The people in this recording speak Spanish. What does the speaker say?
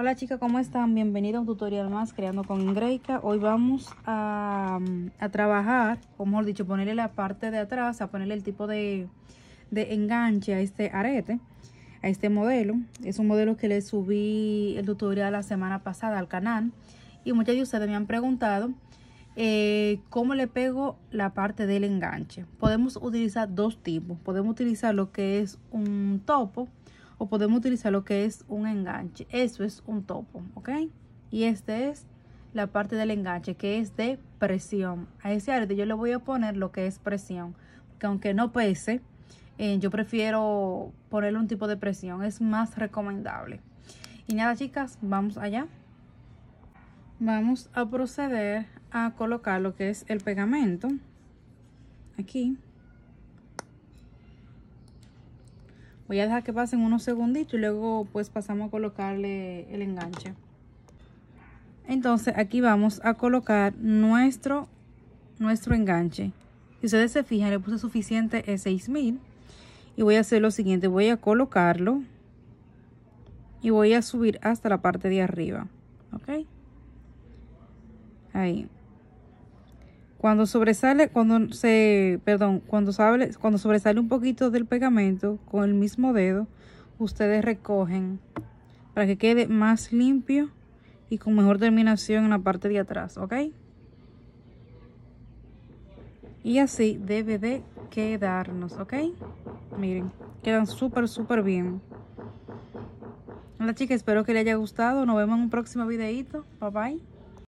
Hola chicas, ¿cómo están? Bienvenidos a un tutorial más creando con Ingreica. Hoy vamos a, trabajar, como mejor dicho, ponerle la parte de atrás, a ponerle el tipo de, enganche a este arete, a este modelo. Es un modelo que le subí el tutorial la semana pasada al canal. Y muchas de ustedes me han preguntado eh, cómo le pego la parte del enganche. Podemos utilizar dos tipos. Podemos utilizar lo que es un topo, o podemos utilizar lo que es un enganche. Eso es un topo, ¿ok? Y esta es la parte del enganche que es de presión. A ese arte yo le voy a poner lo que es presión, que aunque no pese, eh, yo prefiero ponerle un tipo de presión, es más recomendable. Y nada chicas, vamos allá. Vamos a proceder a colocar lo que es el pegamento aquí. Voy a dejar que pasen unos segunditos y luego pues pasamos a colocarle el enganche. Entonces aquí vamos a colocar nuestro, nuestro enganche. Si ustedes se fijan, le puse suficiente 6000. Y voy a hacer lo siguiente, voy a colocarlo y voy a subir hasta la parte de arriba. ¿Ok? Ahí. Cuando sobresale, cuando se, perdón, cuando, sale, cuando sobresale un poquito del pegamento con el mismo dedo, ustedes recogen para que quede más limpio y con mejor terminación en la parte de atrás, ¿ok? Y así debe de quedarnos, ¿ok? Miren, quedan súper, súper bien. Hola chicas, espero que les haya gustado. Nos vemos en un próximo videito. Bye bye.